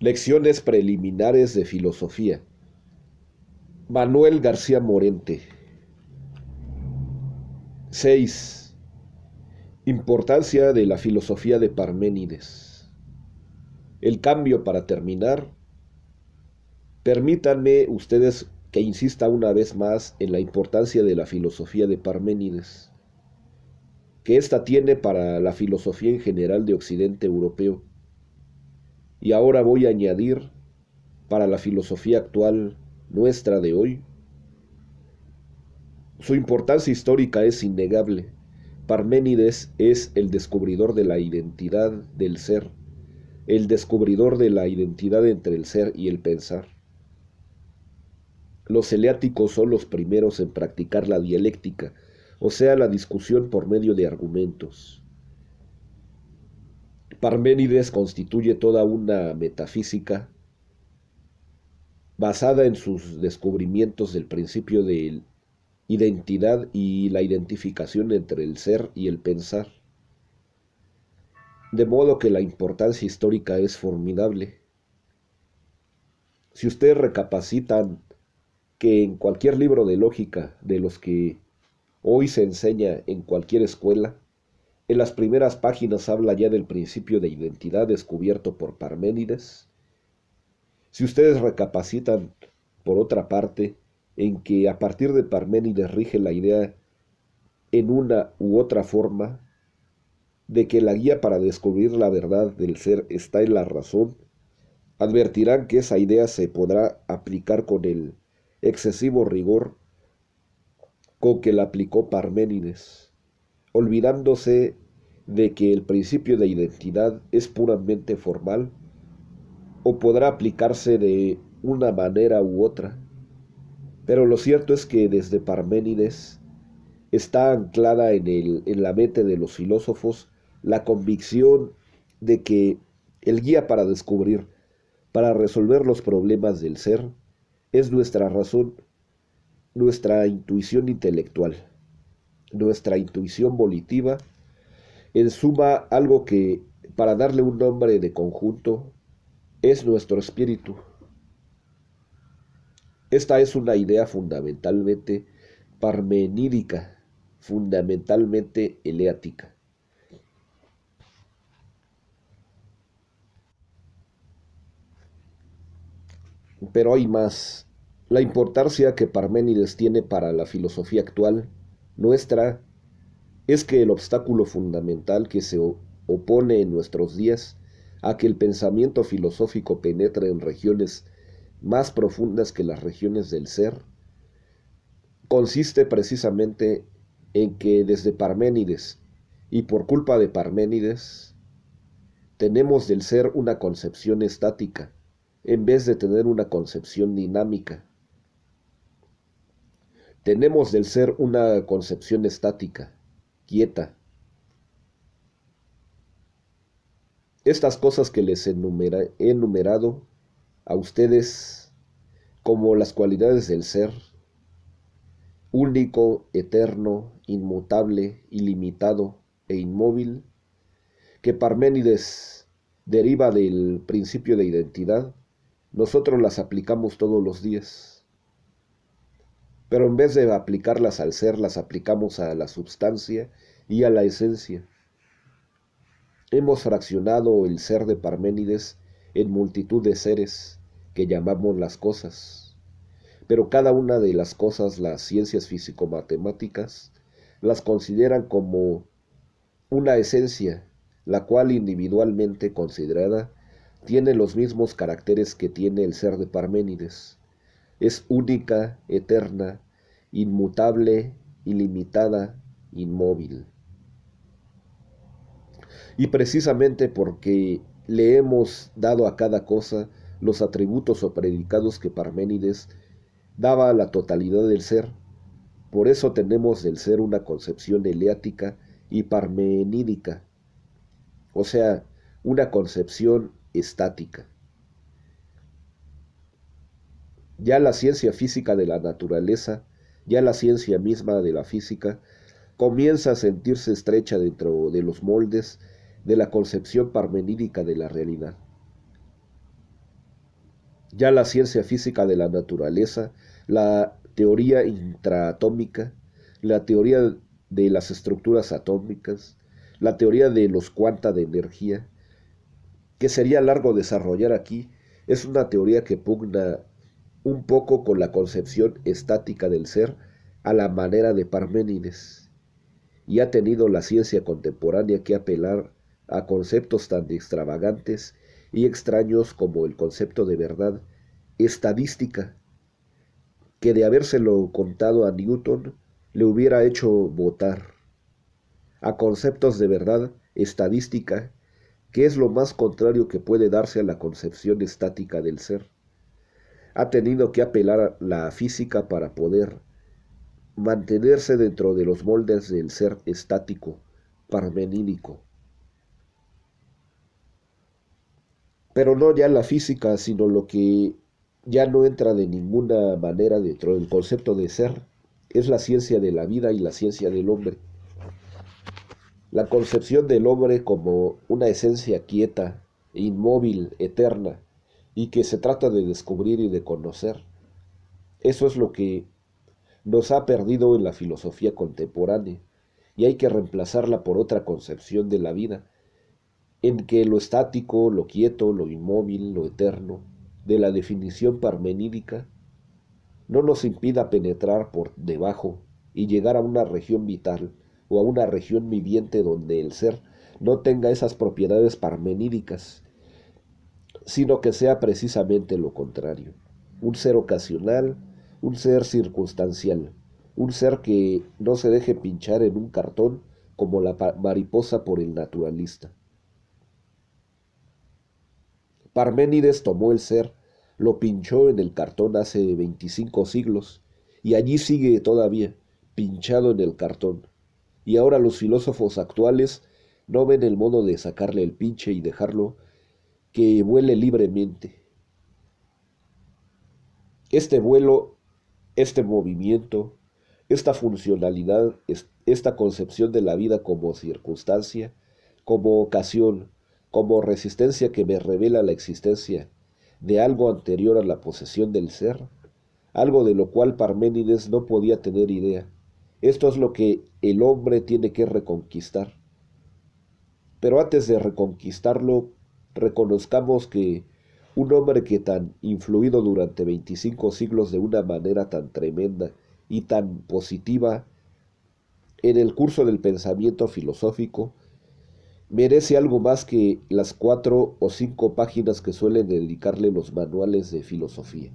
Lecciones preliminares de filosofía. Manuel García Morente. 6. Importancia de la filosofía de Parménides. El cambio para terminar. Permítanme ustedes que insista una vez más en la importancia de la filosofía de Parménides, que ésta tiene para la filosofía en general de Occidente Europeo y ahora voy a añadir para la filosofía actual nuestra de hoy. Su importancia histórica es innegable. Parménides es el descubridor de la identidad del ser, el descubridor de la identidad entre el ser y el pensar. Los eleáticos son los primeros en practicar la dialéctica, o sea, la discusión por medio de argumentos. Parménides constituye toda una metafísica basada en sus descubrimientos del principio de identidad y la identificación entre el ser y el pensar. De modo que la importancia histórica es formidable. Si ustedes recapacitan que en cualquier libro de lógica de los que hoy se enseña en cualquier escuela, en las primeras páginas habla ya del principio de identidad descubierto por Parménides. Si ustedes recapacitan, por otra parte, en que a partir de Parménides rige la idea en una u otra forma de que la guía para descubrir la verdad del ser está en la razón, advertirán que esa idea se podrá aplicar con el excesivo rigor con que la aplicó Parménides olvidándose de que el principio de identidad es puramente formal o podrá aplicarse de una manera u otra. Pero lo cierto es que desde Parménides está anclada en, el, en la mente de los filósofos la convicción de que el guía para descubrir, para resolver los problemas del ser, es nuestra razón, nuestra intuición intelectual nuestra intuición volitiva, en suma algo que, para darle un nombre de conjunto, es nuestro espíritu. Esta es una idea fundamentalmente parmenídica, fundamentalmente eleática. Pero hay más. La importancia que Parménides tiene para la filosofía actual nuestra es que el obstáculo fundamental que se opone en nuestros días a que el pensamiento filosófico penetre en regiones más profundas que las regiones del ser, consiste precisamente en que desde Parménides y por culpa de Parménides tenemos del ser una concepción estática en vez de tener una concepción dinámica tenemos del ser una concepción estática, quieta. Estas cosas que les he enumerado a ustedes como las cualidades del ser, único, eterno, inmutable, ilimitado e inmóvil, que Parménides deriva del principio de identidad, nosotros las aplicamos todos los días. Pero en vez de aplicarlas al ser, las aplicamos a la substancia y a la esencia. Hemos fraccionado el ser de Parménides en multitud de seres que llamamos las cosas, pero cada una de las cosas las ciencias físico-matemáticas las consideran como una esencia, la cual individualmente considerada tiene los mismos caracteres que tiene el ser de Parménides es única, eterna, inmutable, ilimitada, inmóvil. Y precisamente porque le hemos dado a cada cosa los atributos o predicados que Parménides daba a la totalidad del ser, por eso tenemos del ser una concepción eleática y parmenídica, o sea, una concepción estática. Ya la ciencia física de la naturaleza, ya la ciencia misma de la física, comienza a sentirse estrecha dentro de los moldes de la concepción parmenídica de la realidad. Ya la ciencia física de la naturaleza, la teoría intraatómica, la teoría de las estructuras atómicas, la teoría de los cuanta de energía, que sería largo desarrollar aquí, es una teoría que pugna un poco con la concepción estática del ser a la manera de Parménides, y ha tenido la ciencia contemporánea que apelar a conceptos tan extravagantes y extraños como el concepto de verdad estadística, que de habérselo contado a Newton le hubiera hecho votar, a conceptos de verdad estadística, que es lo más contrario que puede darse a la concepción estática del ser ha tenido que apelar a la física para poder mantenerse dentro de los moldes del ser estático, parmenínico. Pero no ya la física, sino lo que ya no entra de ninguna manera dentro del concepto de ser, es la ciencia de la vida y la ciencia del hombre. La concepción del hombre como una esencia quieta, inmóvil, eterna, y que se trata de descubrir y de conocer. Eso es lo que nos ha perdido en la filosofía contemporánea y hay que reemplazarla por otra concepción de la vida, en que lo estático, lo quieto, lo inmóvil, lo eterno, de la definición parmenídica, no nos impida penetrar por debajo y llegar a una región vital o a una región viviente donde el ser no tenga esas propiedades parmenídicas sino que sea precisamente lo contrario, un ser ocasional, un ser circunstancial, un ser que no se deje pinchar en un cartón como la mariposa por el naturalista. Parménides tomó el ser, lo pinchó en el cartón hace 25 siglos, y allí sigue todavía, pinchado en el cartón. Y ahora los filósofos actuales no ven el modo de sacarle el pinche y dejarlo que vuele libremente. Este vuelo, este movimiento, esta funcionalidad, esta concepción de la vida como circunstancia, como ocasión, como resistencia que me revela la existencia de algo anterior a la posesión del ser, algo de lo cual Parménides no podía tener idea. Esto es lo que el hombre tiene que reconquistar. Pero antes de reconquistarlo, Reconozcamos que un hombre que tan influido durante 25 siglos de una manera tan tremenda y tan positiva en el curso del pensamiento filosófico, merece algo más que las cuatro o cinco páginas que suelen dedicarle los manuales de filosofía.